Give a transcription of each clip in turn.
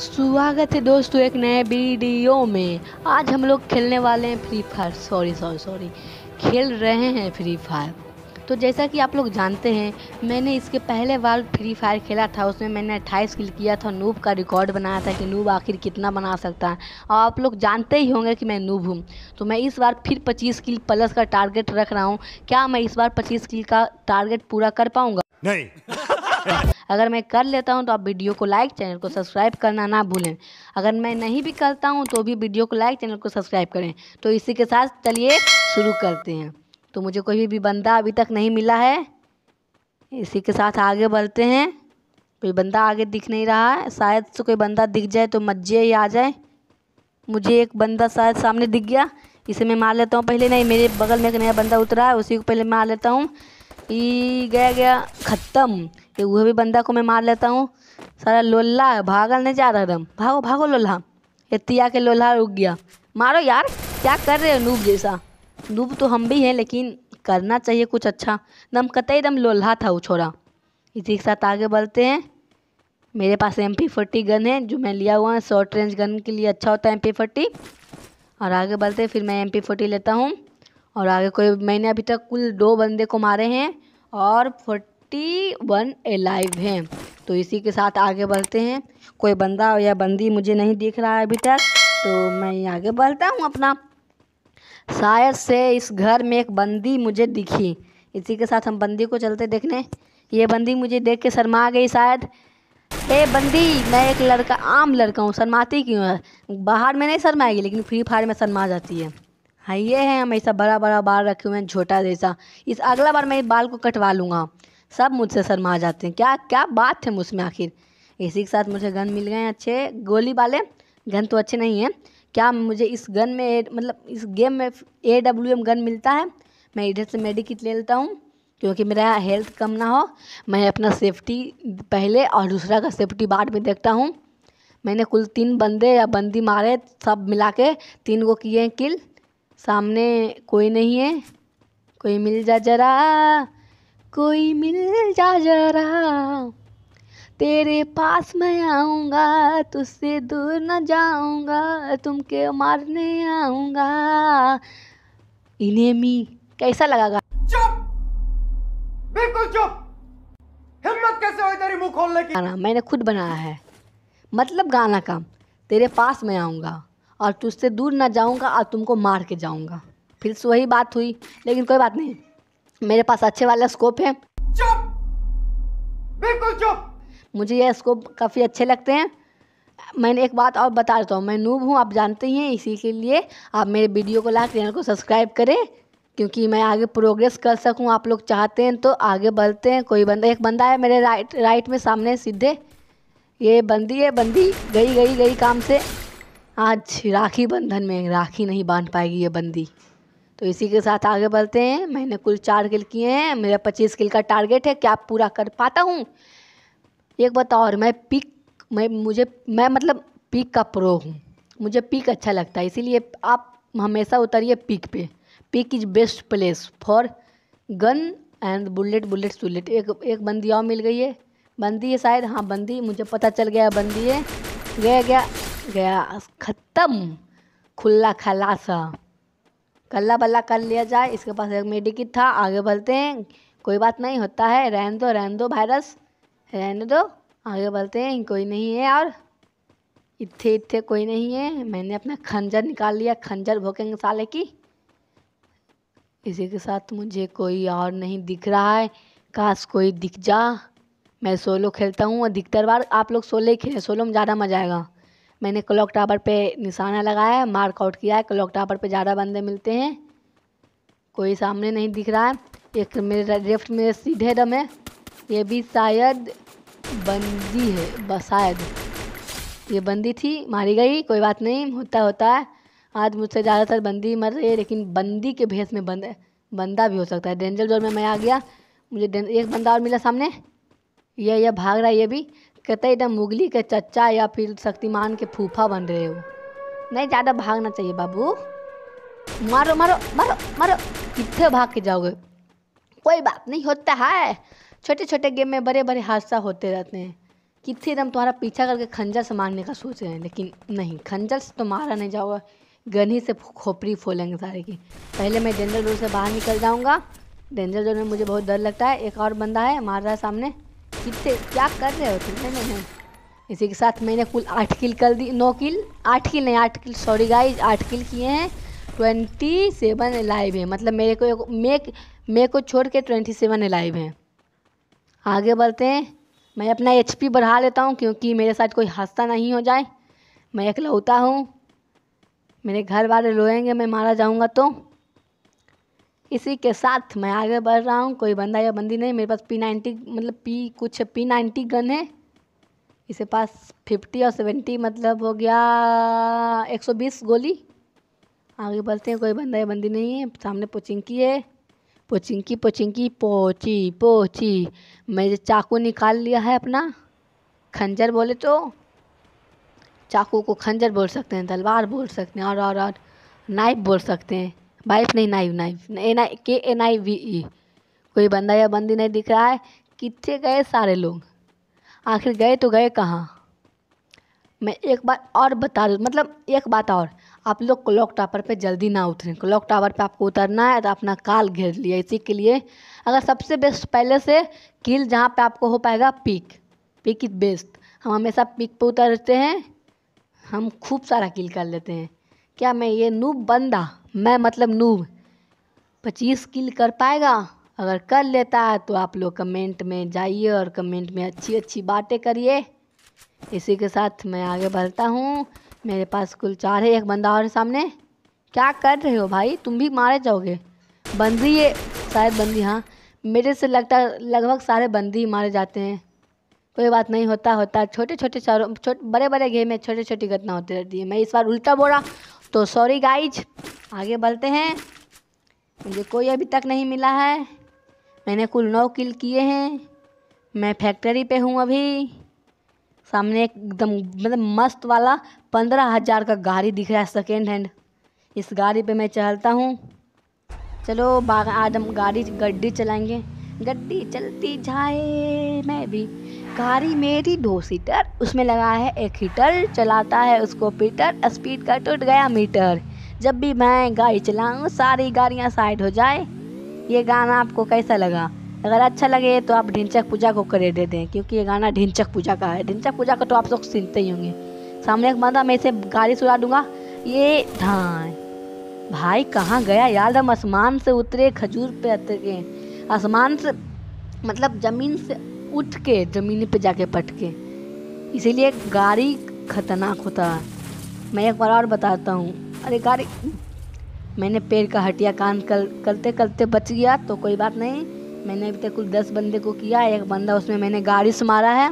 स्वागत है दोस्तों एक नए वीडियो में आज हम लोग खेलने वाले हैं Free Fire sorry sorry sorry खेल रहे हैं फ्री फायर तो जैसा कि आप लोग जानते हैं मैंने इसके पहले बार फ्री फायर खेला था उसमें मैंने अट्ठाईस किल किया था नूब का रिकॉर्ड बनाया था कि नूब आखिर कितना बना सकता है और आप लोग जानते ही होंगे कि मैं नूब हूँ तो मैं इस बार फिर पच्चीस किल प्लस का टारगेट रख रहा हूँ क्या मैं इस बार पच्चीस किल का टारगेट पूरा कर पाऊँगा नहीं अगर मैं कर लेता हूँ तो आप वीडियो को लाइक चैनल को सब्सक्राइब करना ना भूलें अगर मैं नहीं भी करता हूँ तो भी वीडियो को लाइक चैनल को सब्सक्राइब करें तो इसी के साथ चलिए शुरू करते हैं तो मुझे कोई भी बंदा अभी तक नहीं मिला है इसी के साथ आगे बढ़ते हैं कोई बंदा आगे दिख नहीं रहा है शायद से कोई बंदा दिख जाए तो मजे ही आ जाए मुझे एक बंदा शायद सामने दिख गया इसे मैं मार लेता हूँ पहले नहीं मेरे बगल में एक नया बंदा उतरा है उसी को पहले मार लेता हूँ ई गया गया ख़त्म ये वह भी बंदा को मैं मार लेता हूँ सारा लोल्ला है भागल नहीं जा रहा एकदम भागो भागो लोल्हा इतनी आके लोल्हा रुक गया मारो यार क्या कर रहे हो नूब जैसा नूब तो हम भी हैं लेकिन करना चाहिए कुछ अच्छा दम कतई एकदम लोल्हा था वो छोड़ा इसी के साथ आगे बढ़ते हैं मेरे पास एम पी फोर्टी गन है जो मैं लिया हुआ है शॉर्ट रेंज गन के लिए अच्छा होता है एम पी फोर्टी और आगे बढ़ते फिर मैं एम पी फोर्टी लेता हूँ और आगे कोई मैंने अभी तक कुल दो बंदे को मारे हैं और फोर्ट फोर्टी वन एलाइव हैं तो इसी के साथ आगे बढ़ते हैं कोई बंदा या बंदी मुझे नहीं दिख रहा है अभी तक तो मैं आगे बढ़ता हूँ अपना शायद से इस घर में एक बंदी मुझे दिखी इसी के साथ हम बंदी को चलते देखने ये बंदी मुझे देख के शर्मा गई शायद ए बंदी मैं एक लड़का आम लड़का हूँ शर्माती क्यों है बाहर में नहीं शर्माएगी लेकिन फ्री फायर में शर्मा जाती है हाँ ये है हम ऐसा बड़ा बड़ा बाल रखे हुए हैं छोटा जैसा इस अगला बार मैं इस बाल को कटवा लूँगा सब मुझसे शर्मा जाते हैं क्या क्या बात है मुझ में आखिर इसी के साथ मुझे गन मिल गए अच्छे गोली वाले गन तो अच्छे नहीं हैं क्या मुझे इस गन में मतलब इस गेम में ए डब्ल्यू एम गन मिलता है मैं इधर से मेडिकट ले लेता हूँ क्योंकि मेरा हेल्थ कम ना हो मैं अपना सेफ्टी पहले और दूसरा का सेफ्टी बाद में देखता हूँ मैंने कुल तीन बंदे या बंदी मारे सब मिला के तीन को किए किल सामने कोई नहीं है कोई मिल जा जरा कोई मिल जा जरा तेरे पास मैं आऊँगा तुझसे दूर न जाऊँगा तुमके मारने आऊँगा इनेमी कैसा लगागा चुप बिल्कुल चुप हिम्मत कैसे हुई तेरी मुंह खोलने की गाना मैंने खुद बनाया है मतलब गाना का तेरे पास मैं आऊँगा और तुझसे दूर ना जाऊँगा और तुमको मार के जाऊँगा फिर वही बात हुई लेकिन कोई बात नहीं मेरे पास अच्छे वाला स्कोप है चुप बिल्कुल चुप मुझे यह स्कोप काफ़ी अच्छे लगते हैं मैंने एक बात और बता देता हूँ मैं नूब हूँ आप जानते ही हैं इसी के लिए आप मेरे वीडियो को लाइक चैनल को सब्सक्राइब करें क्योंकि मैं आगे प्रोग्रेस कर सकूं आप लोग चाहते हैं तो आगे बढ़ते हैं कोई बंदा एक बंदा है मेरे राइट राइट में सामने सीधे ये बंदी है बंदी गई गई गई काम से आज राखी बंधन में राखी नहीं बांध पाएगी ये बंदी तो इसी के साथ आगे बढ़ते हैं मैंने कुल चार किल किए हैं मेरा पच्चीस किल का टारगेट है क्या पूरा कर पाता हूँ एक बताओ और मैं पिक मैं मुझे मैं मतलब पिक का प्रो हूँ मुझे पिक अच्छा लगता है इसीलिए आप हमेशा उतरिए पिक पे peak is best place for gun and bullet bullet सुलेट एक एक बंदी और मिल गई है बंदी है शायद हाँ बंदी मुझे पता चल गया बंदी है गया गया गया ख़त्म खुला खलासा कल्ला बल्ला कर लिया जाए इसके पास एक मेडिकिट था आगे बढ़ते हैं कोई बात नहीं होता है रहने दो रहने दो वायरस रहने दो आगे बढ़ते हैं कोई नहीं है और इतने इतने कोई नहीं है मैंने अपना खंजर निकाल लिया खंजर भोकेंगे साले की इसी के साथ मुझे कोई और नहीं दिख रहा है काश कोई दिख जा मैं सोलो खेलता हूँ अधिकतर बार आप लोग सोलो ही खेलें सोलो में ज़्यादा मज़ा आएगा मैंने क्लॉक टावर पे निशाना लगाया है मार्क आउट किया है क्लॉक टावर पे ज़्यादा बंदे मिलते हैं कोई सामने नहीं दिख रहा है एक मेरे लेफ्ट में सीधे दम है ये भी शायद बंदी है शायद ये बंदी थी मारी गई कोई बात नहीं होता होता है आज मुझसे ज़्यादातर बंदी मर रही है लेकिन बंदी के भेस में बंद बंदा भी हो सकता है डेंजर जोन में मैं आ गया मुझे एक बंदा और मिला सामने ये ये भाग रहा है ये भी कहते एकदम मुगली के चच्चा या फिर शक्तिमान के फूफा बन रहे हो नहीं ज़्यादा भागना चाहिए बाबू मारो मारो मारो मारो कितने भाग के जाओगे कोई बात नहीं होता है छोटे छोटे गेम में बड़े बड़े हादसा होते रहते हैं कितने दम तुम्हारा पीछा करके खंजर से मारने का सोच रहे हैं लेकिन नहीं खंजर से तो मारा नहीं जाओगे गन ही से खोपड़ी फोलेंगे सारे की पहले मैं डेंजर जोन से बाहर निकल जाऊँगा डेंजर जोन में मुझे बहुत डर लगता है एक और बंदा है मार रहा है सामने कितने क्या कर रहे हो तुम नहीं नहीं इसी के साथ मैंने कुल आठ किल कर दी नौ किल आठ किल नहीं आठ किल सॉरी गाइज आठ किल किए हैं ट्वेंटी सेवन लाइव है मतलब मेरे को मे मे को छोड़ के ट्वेंटी सेवन लाइव हैं आगे बढ़ते हैं मैं अपना एच पी बढ़ा लेता हूँ क्योंकि मेरे साथ कोई हादसा नहीं हो जाए मैं अकलौता हूँ मेरे घर वाले रोएंगे मैं मारा जाऊँगा तो इसी के साथ मैं आगे बढ़ रहा हूँ कोई बंदा या बंदी नहीं मेरे पास पी नाइन्टी मतलब पी कुछ पी नाइन्टी गन है इसके पास फिफ्टी और सेवेंटी मतलब हो गया एक सौ बीस गोली आगे बढ़ते हैं कोई बंदा या बंदी नहीं है सामने पोचिंकी है पोचिंकी पोचिंकी पोची पोची मैं जो चाकू निकाल लिया है अपना खंजर बोले तो चाकू को खंजर बोल सकते हैं तलवार बोल सकते हैं और और और नाइफ बोल सकते हैं वाइफ नहीं नाइव नाइव एन आई के एन आई वी ई कोई बंदा या बंदी नहीं दिख रहा है कितने गए सारे लोग आखिर गए तो गए कहाँ मैं एक बार और बता दूँ मतलब एक बात और आप लोग क्लॉक टावर पे जल्दी ना उतरें क्लॉक टावर पे आपको उतरना है तो अपना काल घेर लिया इसी के लिए अगर सबसे बेस्ट पहले से किल जहाँ पे आपको हो पाएगा पीक पीक इज़ बेस्ट हम हमेशा पीक पे उतरते हैं हम खूब सारा किल कर लेते हैं क्या मैं ये नूब बंदा मैं मतलब नूब पच्चीस किल कर पाएगा अगर कर लेता है तो आप लोग कमेंट में जाइए और कमेंट में अच्छी अच्छी बातें करिए इसी के साथ मैं आगे बढ़ता हूँ मेरे पास कुल चार है एक बंदा और सामने क्या कर रहे हो भाई तुम भी मारे जाओगे बंदी ये शायद बंदी हाँ मेरे से लगता लगभग सारे बंदी मारे जाते हैं कोई बात नहीं होता होता छोटे छोटे शहरों छोट बड़े बड़े गेम में छोटी छोटी घटना होती रहती है मैं इस बार उल्टा बोला तो सॉरी गाइज आगे बढ़ते हैं मुझे कोई अभी तक नहीं मिला है मैंने कुल नौ किल किए हैं मैं फैक्ट्री पे हूँ अभी सामने एकदम मतलब मस्त वाला पंद्रह हज़ार का गाड़ी दिख रहा है सेकेंड हैंड इस गाड़ी पे मैं चलता हूँ चलो आज हम गाड़ी गड्डी चलाएंगे गड्डी चलती जाए मैं भी गाड़ी मेरी दो सीटर उसमें लगा है एक हीटर चलाता है उसको पीटर स्पीड का टूट गया मीटर जब भी मैं गाड़ी चलाऊं सारी गाड़ियां साइड हो जाए ये गाना आपको कैसा लगा अगर अच्छा लगे तो आप ढिंचक पूजा को करे दे दें क्योंकि ये गाना ढिंचक पूजा का है ढिंचक पूजा का तो आप लोग सुनते ही होंगे सामने एक बंदा मैं इसे गाड़ी सुना दूंगा ये धान भाई कहाँ गया यार हम आसमान से उतरे खजूर पे अतर गए आसमान से मतलब ज़मीन से उठ के ज़मीन पे जाके पटके इसीलिए गाड़ी खतरनाक होता है मैं एक बार और बताता हूँ अरे गाड़ी मैंने पेड़ का हटिया कान कल करते करते बच गया तो कोई बात नहीं मैंने अभी तक कुल दस बंदे को किया एक बंदा उसमें मैंने गाड़ी से मारा है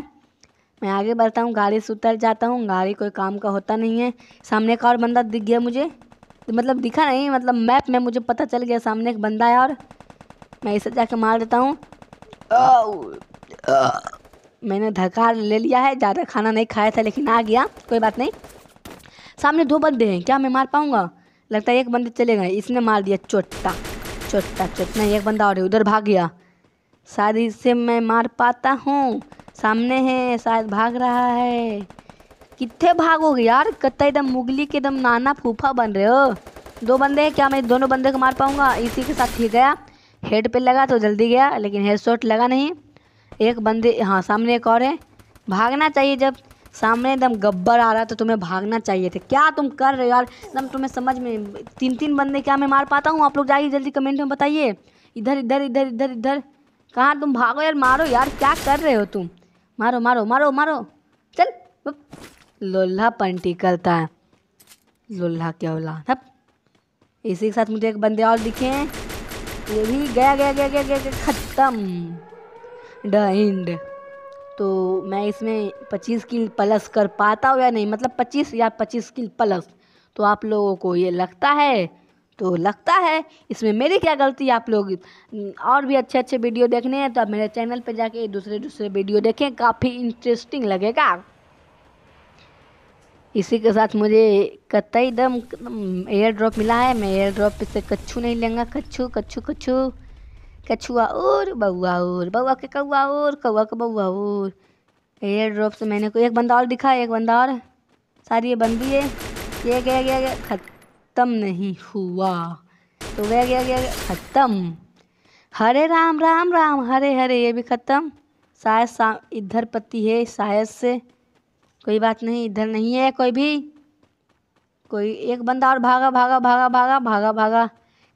मैं आगे बढ़ता हूँ गाड़ी से उतर जाता हूँ गाड़ी कोई काम का होता नहीं है सामने का और बंदा दिख गया मुझे मतलब दिखा नहीं मतलब मैप में मुझे पता चल गया सामने एक बंदा है और मैं इसे जाके मार देता हूँ मैंने धक्का ले लिया है ज़्यादा खाना नहीं खाया था लेकिन आ गया कोई बात नहीं सामने दो बंदे हैं क्या मैं मार पाऊँगा लगता है एक बंदे चले गए इसने मार दिया चोटा चोटा चोटना एक बंदा और उधर भाग गया शायद इसे मैं मार पाता हूँ सामने है शायद भाग रहा है कितने भागोगे यार कत्ता एकदम मुगली के एकदम नाना फूफा बन रहे हो दो बंदे हैं क्या मैं दोनों बंदे को मार पाऊँगा इसी के साथ ठीक गया हेड पे लगा तो जल्दी गया लेकिन हेड शॉट लगा नहीं एक बंदे हाँ सामने एक और है भागना चाहिए जब सामने एकदम गब्बर आ रहा तो तुम्हें भागना चाहिए थे क्या तुम कर रहे हो यार एकदम तुम्हें समझ में तीन तीन बंदे क्या मैं मार पाता हूँ आप लोग जाइए जल्दी कमेंट में बताइए इधर इधर इधर इधर इधर कहाँ तुम भागो यार मारो यार क्या कर रहे हो तुम मारो मारो मारो मारो चल लोल्हा पंटी करता है लोल्हा क्या सब इसी के साथ मुझे एक बंदे और दिखे हैं ये भी गया गया गया गया गया, गया ख़त्म द एंड तो मैं इसमें 25 किल प्लस कर पाता हूँ या नहीं मतलब 25 या 25 किल प्लस तो आप लोगों को ये लगता है तो लगता है इसमें मेरी क्या गलती आप लोग और भी अच्छे अच्छे वीडियो देखने हैं तो आप मेरे चैनल पर जाके दूसरे दूसरे वीडियो देखें काफ़ी इंटरेस्टिंग लगेगा इसी के साथ मुझे कतई दम एयर ड्रॉप मिला है मैं एयर ड्रॉप से कच्छू नहीं लेंगा कच्छू कच्छू कच्छू कछुआ और बउआ और बउआ के कौआ और कौआ के बउआ और एयर ड्रॉप से मैंने कोई एक बंदा और दिखा एक बंदा और सारी ये बंदी है ये गया गया गया ख़त्म नहीं हुआ तो गया गया गया, ख़त्म हरे राम राम राम हरे हरे ये भी ख़त्म शायद इधर पति है शायद से कोई बात नहीं इधर नहीं है कोई भी कोई एक बंदा और भागा भागा भागा भागा भागा भागा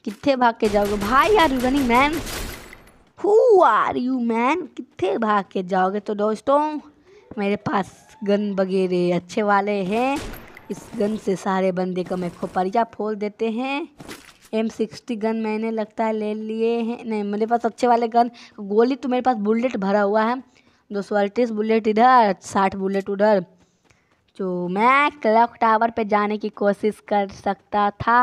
कितने भाग के जाओगे भाई are you running man who are you man कितने भाग के जाओगे तो दोस्तों मेरे पास गन वगैरह अच्छे वाले हैं इस गन से सारे बंदे का मैं खोपरिया फोल देते हैं एम सिक्सटी गन मैंने लगता है ले लिए हैं नहीं मेरे पास अच्छे वाले गन गोली तो मेरे पास बुलेट भरा हुआ है दो सौ अड़तीस बुलेट इधर साठ बुलेट उधर जो मैं क्लॉक टावर पे जाने की कोशिश कर सकता था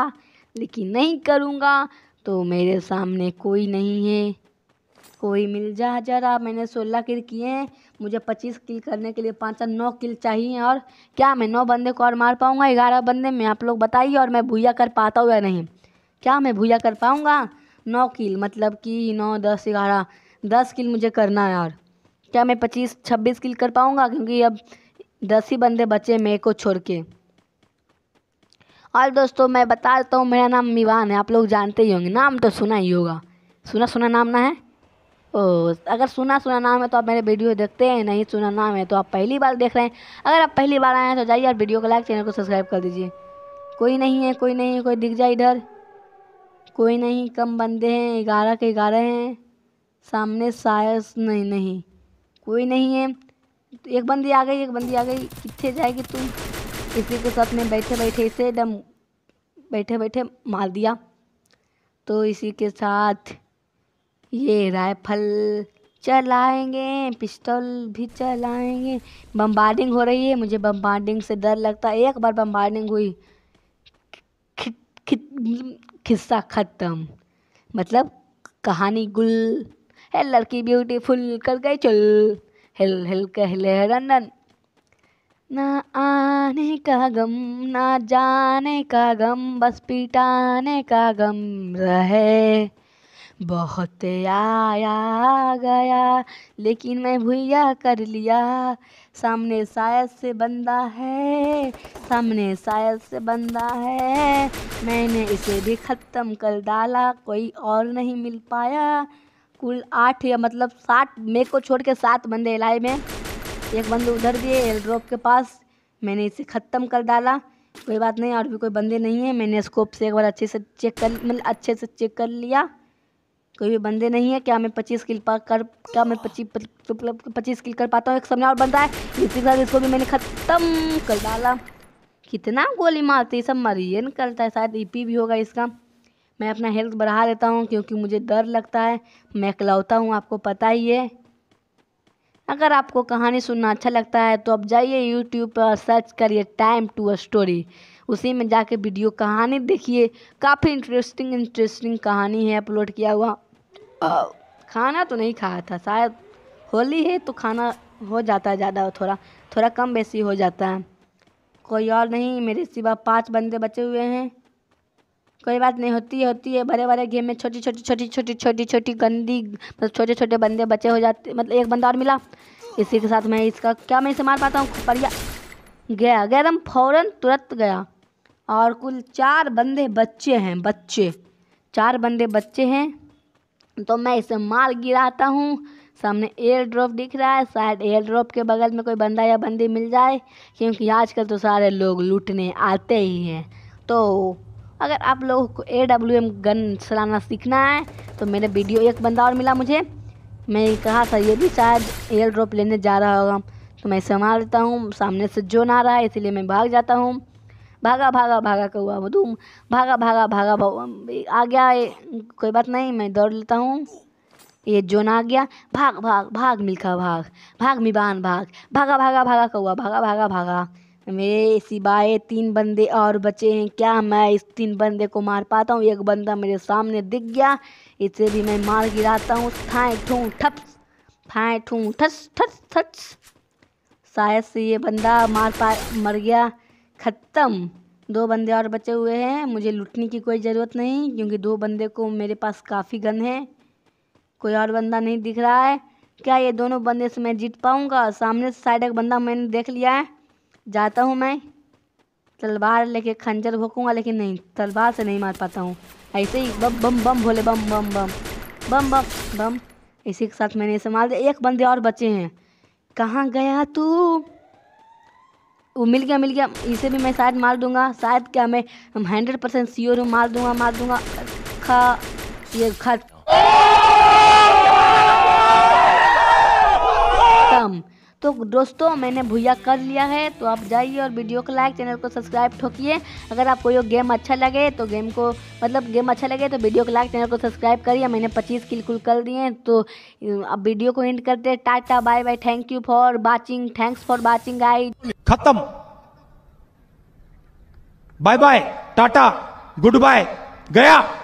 लेकिन नहीं करूँगा तो मेरे सामने कोई नहीं है कोई मिल जा जरा मैंने सोलह किल किए हैं मुझे पच्चीस किल करने के लिए पाँच नौ किल चाहिए और क्या मैं नौ बंदे को और मार पाऊँगा ग्यारह बंदे में आप लोग बताइए और मैं भूया कर पाता हूँ या नहीं क्या मैं भूया कर पाऊँगा नौ किल मतलब कि नौ दस ग्यारह दस किल मुझे करना है और क्या मैं पच्चीस छब्बीस किल कर पाऊँगा क्योंकि अब दस ही बंदे बचे मेरे को छोड़ के और दोस्तों मैं बता देता हूँ मेरा नाम मीवान है आप लोग जानते ही होंगे नाम तो सुना ही होगा सुना सुना नाम ना है ओ अगर सुना सुना नाम है तो आप मेरे वीडियो देखते हैं नहीं सुना नाम है तो आप पहली बार देख रहे हैं अगर आप पहली बार आए हैं तो जाइए और वीडियो को लाइक चैनल को सब्सक्राइब कर दीजिए कोई नहीं है कोई नहीं है कोई दिख जाए इधर कोई नहीं कम बंदे हैं ग्यारह के ग्यारह हैं सामने शायद नहीं नहीं कोई नहीं है एक बंदी आ गई एक बंदी आ गई कितने जाएगी तुम इसी के साथ में बैठे बैठे इसे एकदम बैठे बैठे मार दिया तो इसी के साथ ये राइफल चलाएंगे पिस्टल भी चलाएंगे बम्बार्डिंग हो रही है मुझे बम्बार्डिंग से डर लगता है एक बार बम्बार्डिंग हुई खिस्सा ख़त्म मतलब कहानी गुल है लड़की ब्यूटीफुल कर गई चल हिल हिल कहले रनन ना आने का गम ना जाने का गम बस पिटाने का गम रहे बहुत आया गया लेकिन मैं भूया कर लिया सामने शायद से बंदा है सामने शायद से बंदा है मैंने इसे भी ख़त्म कर डाला कोई और नहीं मिल पाया कुल आठ या मतलब सात मेक को छोड़ के सात बंदे एलाई में एक बंदे उधर दिए एल ड्रॉप के पास मैंने इसे ख़त्म कर डाला कोई बात नहीं और भी कोई बंदे नहीं है मैंने स्कोप से एक बार अच्छे से चेक कर मतलब अच्छे से चेक कर लिया कोई भी बंदे नहीं है क्या मैं पच्चीस किल पा कर क्या मैं पच्चीस मतलब पच्चीस किल कर पाता हूँ एक सामने और बंदा है इसी साथ इसको भी मैंने ख़त्म कर डाला कितना गोली मारती सब ना करता है शायद ई e भी होगा इसका मैं अपना हेल्थ बढ़ा लेता हूँ क्योंकि मुझे डर लगता है मैं कलौता हूँ आपको पता ही है अगर आपको कहानी सुनना अच्छा लगता है तो आप जाइए यूट्यूब पर सर्च करिए टाइम टू अ स्टोरी उसी में जाके वीडियो कहानी देखिए काफ़ी इंटरेस्टिंग इंटरेस्टिंग कहानी है अपलोड किया हुआ खाना तो नहीं खाया था शायद होली है तो खाना हो जाता है ज़्यादा थोड़ा थोड़ा कम बेसी हो जाता है कोई और नहीं मेरे सिवा पांच बंदे बचे हुए हैं कोई बात नहीं होती होती है बड़े बड़े गेम में छोटी छोटी छोटी छोटी छोटी छोटी गंदी मतलब छोटे छोटे बंदे बचे हो जाते मतलब एक बंदा और मिला इसी के साथ मैं इसका क्या मैं इसे मार पाता हूँ परिया गया गया एकदम फ़ौरन तुरंत गया और कुल चार बंदे बच्चे हैं बच्चे चार बंदे बच्चे हैं तो मैं इसे माल गिराता हूँ सामने एयर ड्रॉप दिख रहा है शायद एयर ड्रॉप के बगल में कोई बंदा या बंदी मिल जाए क्योंकि आजकल तो सारे लोग लूटने आते ही हैं तो अगर आप लोगों को ए डब्ल्यू एम गन चलाना सीखना है तो मेरे वीडियो एक बंदा और मिला मुझे मैं कहा था ये भी शायद एयर ड्रॉप लेने जा रहा होगा तो मैं संभाल लेता हूँ सामने से जो ना रहा है इसीलिए मैं भाग जाता हूँ भागा भागा भागा कौआ मधु भागा भागा भागा भागा आ गया कोई बात नहीं मैं दौड़ लेता हूँ ये जोन आ गया भाग भाग भाग मिलखा भाग भाग मिबान भाग भागा भागा भागा कौआ भागा भागा भागा मेरे सिवाय तीन बंदे और बचे हैं क्या मैं इस तीन बंदे को मार पाता हूँ एक बंदा मेरे सामने दिख गया इसे भी मैं मार गिराता हूँ थाए ठूँ ठप्स थाए ठूँ ठस ठस ठस शायद से ये बंदा मार पा मर गया ख़त्म दो बंदे और बचे हुए हैं मुझे लुटने की कोई ज़रूरत नहीं क्योंकि दो बंदे को मेरे पास काफ़ी गन है कोई और बंदा नहीं दिख रहा है क्या ये दोनों बंदे से मैं जीत पाऊँगा सामने से साइड एक बंदा मैंने देख लिया है जाता हूँ मैं तलवार लेके खंजर भोंकूंगा लेकिन नहीं तलवार से नहीं मार पाता हूँ ऐसे ही बम बम बम भोले बम बम बम बम बम बम इसी के साथ मैंने इसे मार दिया एक बंदे और बचे हैं कहाँ गया तू वो मिल गया मिल गया इसे भी मैं शायद मार दूंगा शायद क्या मैं हम हंड्रेड परसेंट सियोर हूँ मार दूंगा मार दूंगा खा ये खत्म तो दोस्तों मैंने भूया कर लिया है तो आप जाइए और वीडियो को लाइक चैनल को सब्सक्राइब ठोकिए अगर आपको ये गेम अच्छा लगे तो गेम को मतलब गेम अच्छा लगे तो वीडियो को लाइक चैनल को सब्सक्राइब करिए मैंने पच्चीस किल कुल कर दिए तो अब वीडियो को एंड करते हैं tata bye bye thank you for watching thanks for watching guide खत्म bye bye tata goodbye गया